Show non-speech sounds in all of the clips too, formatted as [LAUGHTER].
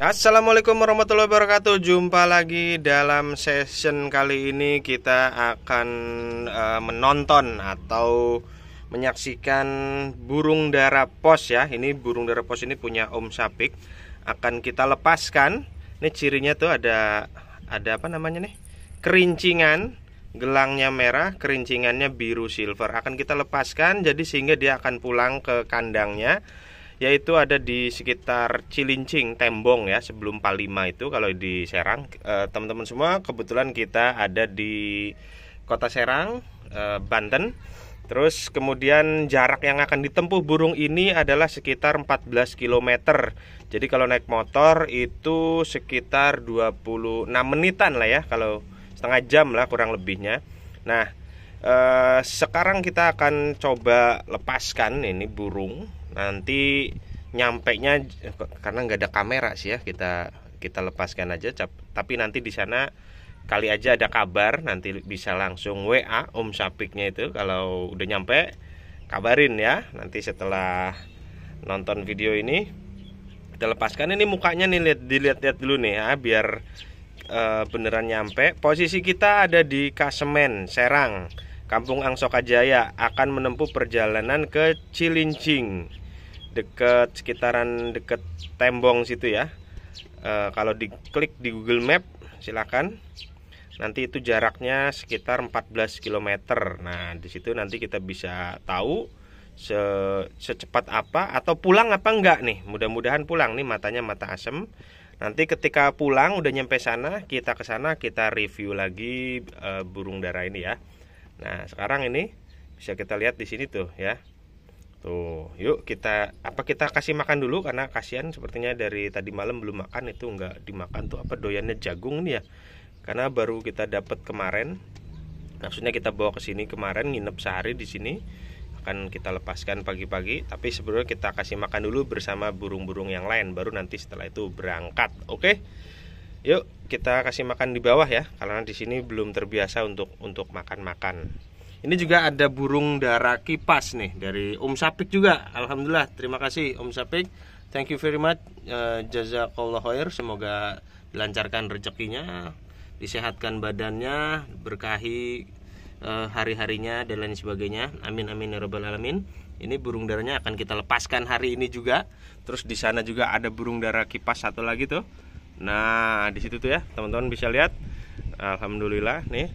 Assalamualaikum warahmatullahi wabarakatuh. Jumpa lagi dalam session kali ini kita akan uh, menonton atau menyaksikan burung dara pos ya. Ini burung dara pos ini punya Om Sapik. Akan kita lepaskan. Ini cirinya tuh ada ada apa namanya nih? Kerincingan, gelangnya merah, kerincingannya biru silver. Akan kita lepaskan jadi sehingga dia akan pulang ke kandangnya yaitu ada di sekitar Cilincing, Tembong ya, sebelum Palima itu kalau di Serang. Eh, teman-teman semua, kebetulan kita ada di Kota Serang, eh, Banten. Terus kemudian jarak yang akan ditempuh burung ini adalah sekitar 14 km. Jadi kalau naik motor itu sekitar 26 menitan lah ya kalau setengah jam lah kurang lebihnya. Nah, eh, sekarang kita akan coba lepaskan ini burung nanti nyampe nya karena nggak ada kamera sih ya kita kita lepaskan aja cap, tapi nanti di sana kali aja ada kabar nanti bisa langsung WA Om Sapiknya itu kalau udah nyampe kabarin ya nanti setelah nonton video ini kita lepaskan ini mukanya nih lihat dilihat-lihat dulu nih ya biar e, beneran nyampe posisi kita ada di Kasemen Serang Kampung Angsoka Jaya akan menempuh perjalanan ke Cilincing dekat sekitaran dekat tembong situ ya e, kalau diklik di Google Map silakan nanti itu jaraknya sekitar 14 km nah di situ nanti kita bisa tahu se secepat apa atau pulang apa enggak nih mudah-mudahan pulang nih matanya mata asem nanti ketika pulang udah nyampe sana kita ke sana kita review lagi e, burung darah ini ya nah sekarang ini bisa kita lihat di sini tuh ya Tuh, yuk kita apa kita kasih makan dulu karena kasihan sepertinya dari tadi malam belum makan itu nggak dimakan tuh apa doyannya jagung nih ya. Karena baru kita dapat kemarin. Maksudnya kita bawa ke sini kemarin nginep sehari di sini akan kita lepaskan pagi-pagi tapi sebenarnya kita kasih makan dulu bersama burung-burung yang lain baru nanti setelah itu berangkat oke yuk kita kasih makan di bawah ya karena di sini belum terbiasa untuk untuk makan-makan ini juga ada burung dara kipas nih dari Om Sapik juga. Alhamdulillah, terima kasih Om Sapik. Thank you very much. Uh, eh, jazakallah khair. Semoga dilancarkan rezekinya, disehatkan badannya, berkahi eh, hari-harinya dan lain sebagainya. Amin amin ya rabbal alamin. Ini burung darahnya akan kita lepaskan hari ini juga. Terus di sana juga ada burung darah kipas satu lagi tuh. Nah, di situ tuh ya, teman-teman bisa lihat. Alhamdulillah nih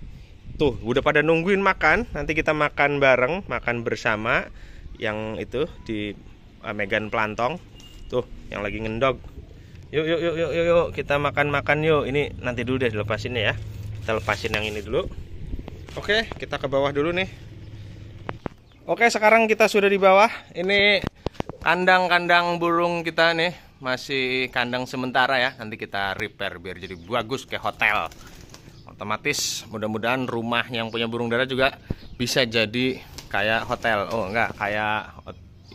Tuh, udah pada nungguin makan. Nanti kita makan bareng, makan bersama yang itu di eh, Megan Plantong. Tuh, yang lagi ngendog. Yuk, yuk, yuk, yuk, yuk, yuk. kita makan-makan yuk. Ini nanti dulu deh lepasin ya. Kita lepasin yang ini dulu. Oke, kita ke bawah dulu nih. Oke, sekarang kita sudah di bawah. Ini kandang-kandang burung kita nih masih kandang sementara ya. Nanti kita repair biar jadi bagus kayak hotel otomatis mudah-mudahan rumah yang punya burung darah juga bisa jadi kayak hotel oh enggak kayak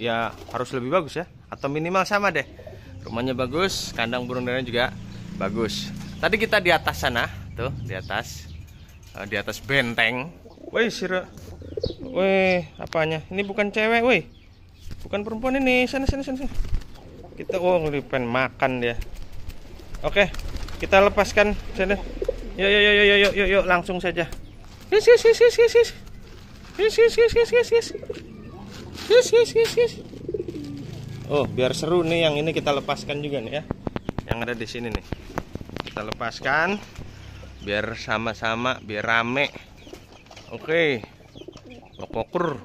ya harus lebih bagus ya atau minimal sama deh rumahnya bagus kandang burung dara juga bagus tadi kita di atas sana tuh di atas eh, di atas benteng woi sira woi apanya ini bukan cewek woi bukan perempuan ini sana sana sana, kita oh ngelipen makan dia oke kita lepaskan sana Yo yo yo yo yo yo yo langsung saja. Yes, yes, yes, yes, yes, yes. Yes, yes, yes, yes, yes, yes. Yes, yes, Oh, biar seru nih yang ini kita lepaskan juga nih ya. Yang ada di sini nih. Kita lepaskan biar sama-sama biar rame. Oke. Lokoker.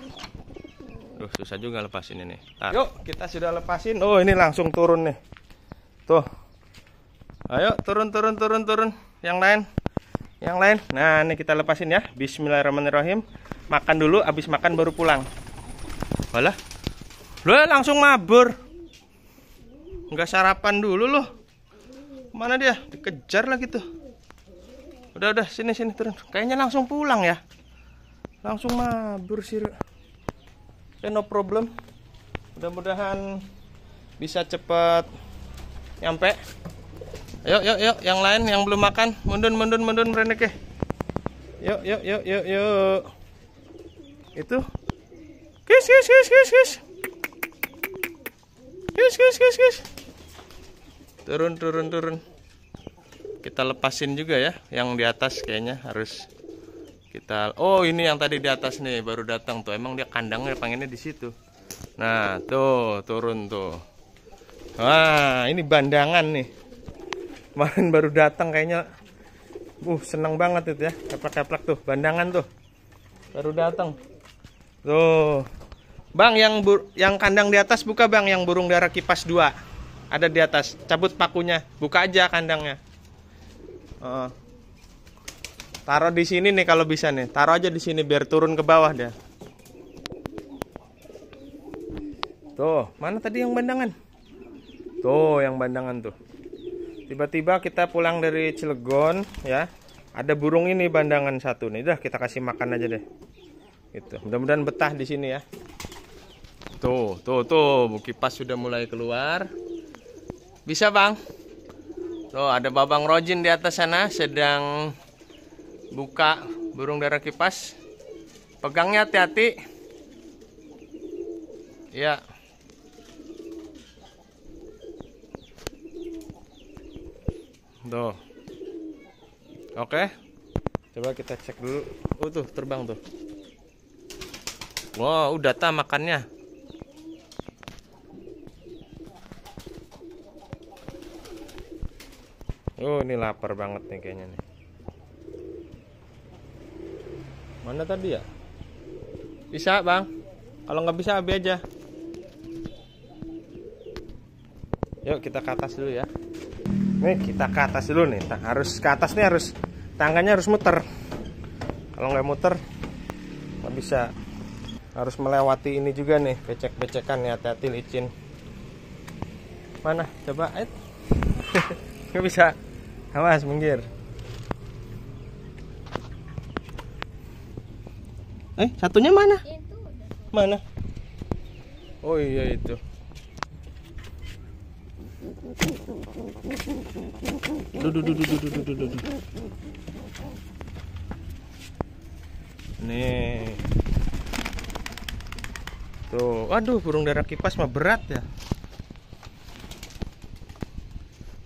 Duh, susah juga lepasin ini. Tar. Yuk, kita sudah lepasin. Oh, ini langsung turun nih. Tuh. Ayo, turun turun turun turun. Yang lain yang lain nah ini kita lepasin ya Bismillahirrahmanirrahim makan dulu habis makan baru pulang wala lo langsung mabur enggak sarapan dulu loh mana dia dikejar lagi tuh udah udah sini sini turun kayaknya langsung pulang ya langsung mabur sih eh, okay, no problem mudah-mudahan bisa cepat nyampe Yuk, yuk, yuk, yang lain yang belum makan, mundun, mundun, mundun, berenek ya. Yuk, yuk, yuk, yuk, yuk. Itu. Kis, kis, kis, kis, kis. Kis, kis, kis, kis. Turun, turun, turun. Kita lepasin juga ya, yang di atas kayaknya harus kita. Oh, ini yang tadi di atas nih, baru datang tuh. Emang dia kandangnya pengennya di situ. Nah, tuh turun tuh. Wah, ini bandangan nih kemarin baru datang kayaknya uh seneng banget itu ya keplak-keplak tuh bandangan tuh baru datang tuh bang yang bur yang kandang di atas buka bang yang burung darah kipas dua ada di atas cabut pakunya buka aja kandangnya uh, taruh di sini nih kalau bisa nih taruh aja di sini biar turun ke bawah dia tuh mana tadi yang bandangan tuh yang bandangan tuh tiba-tiba kita pulang dari Cilegon ya ada burung ini bandangan satu nih dah kita kasih makan aja deh Itu. mudah-mudahan betah di sini ya tuh tuh tuh kipas sudah mulai keluar bisa bang tuh ada babang rojin di atas sana sedang buka burung darah kipas pegangnya hati-hati ya tuh oke coba kita cek dulu oh tuh terbang tuh wow udah tak makannya oh ini lapar banget nih kayaknya nih mana tadi ya bisa bang kalau nggak bisa abi aja yuk kita ke atas dulu ya Nih eh, kita ke atas dulu nih. Harus ke atas nih harus tangganya harus muter. Kalau nggak muter nggak bisa. Harus melewati ini juga nih becek-becekan ya hati-hati licin. Mana? Coba. Eh. [LAUGHS] Nggak bisa. Awas minggir. Eh, satunya mana? Mana? Oh iya itu. Duh, duh, duh, duh, duh, duh, duh, duh, Nih. Tuh, aduh burung darah kipas mah berat ya.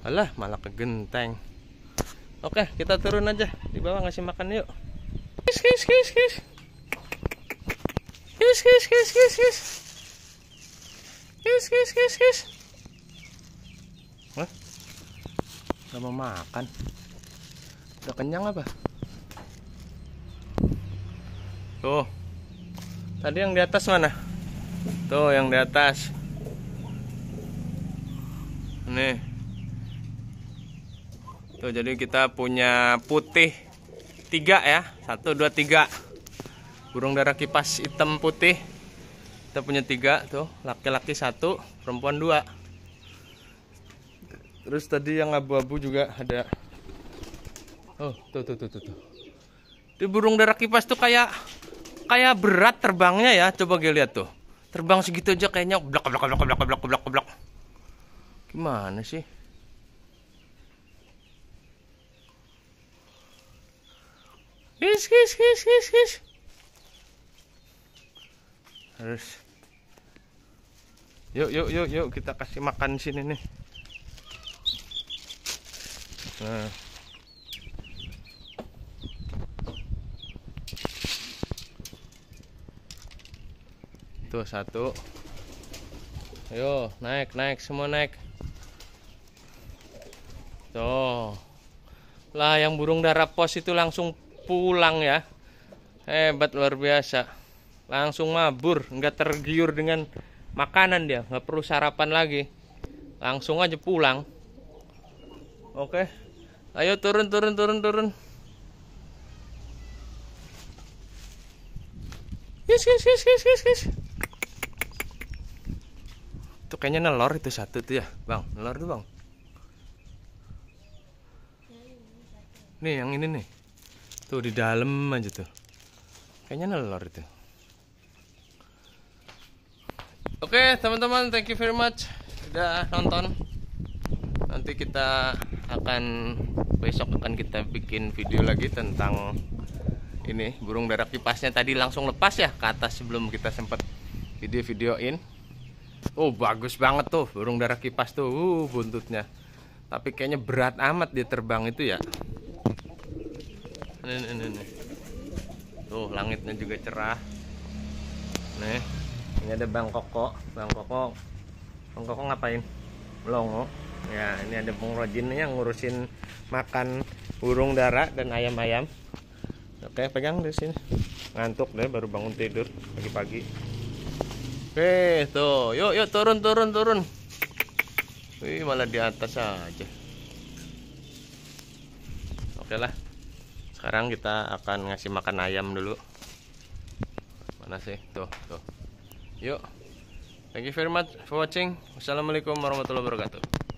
Alah, malah ke genteng. Oke, kita turun aja. Di bawah ngasih makan yuk. Kis kis kis kis. Kis kis kis kis kis. Kis kis kis kis. Hah? Gak mau makan Udah kenyang apa? Tuh Tadi yang di atas mana? Tuh yang di atas Nih Tuh jadi kita punya putih Tiga ya Satu dua tiga Burung darah kipas hitam putih Kita punya tiga tuh Laki-laki satu Perempuan dua terus tadi yang abu-abu juga ada oh tuh tuh tuh tuh, tuh. di burung darah kipas tuh kayak kayak berat terbangnya ya coba gue lihat tuh terbang segitu aja kayaknya blok blok blok blok blok blok blok gimana sih His, his, his, his, his. Harus. Yuk, yuk, yuk, yuk kita kasih makan sini nih. Nah. Tuh satu. Ayo, naik, naik, semua naik. Tuh. Lah yang burung darah pos itu langsung pulang ya. Hebat luar biasa. Langsung mabur, nggak tergiur dengan makanan dia, nggak perlu sarapan lagi. Langsung aja pulang. Oke. Okay. Ayo turun turun turun turun. Yes yes yes yes yes yes. Itu kayaknya nelor itu satu tuh ya, Bang. Nelor tuh, Bang. Nih, yang ini nih. Tuh di dalam aja tuh. Kayaknya nelor itu. Oke, okay, teman-teman, thank you very much sudah nonton. Nanti kita akan besok akan kita bikin video lagi tentang ini burung darah kipasnya tadi langsung lepas ya ke atas sebelum kita sempat video-videoin oh bagus banget tuh burung darah kipas tuh uh, buntutnya tapi kayaknya berat amat dia terbang itu ya nih, nih, nih. tuh langitnya juga cerah nih ini ada Bang Koko Bang Koko Bang Koko ngapain? melongo ya ini ada yang ngurusin makan burung dara dan ayam-ayam oke pegang di sini ngantuk deh baru bangun tidur pagi-pagi oke tuh yuk yuk turun turun turun wih malah di atas aja oke lah sekarang kita akan ngasih makan ayam dulu mana sih tuh tuh yuk thank you very much for watching wassalamualaikum warahmatullahi wabarakatuh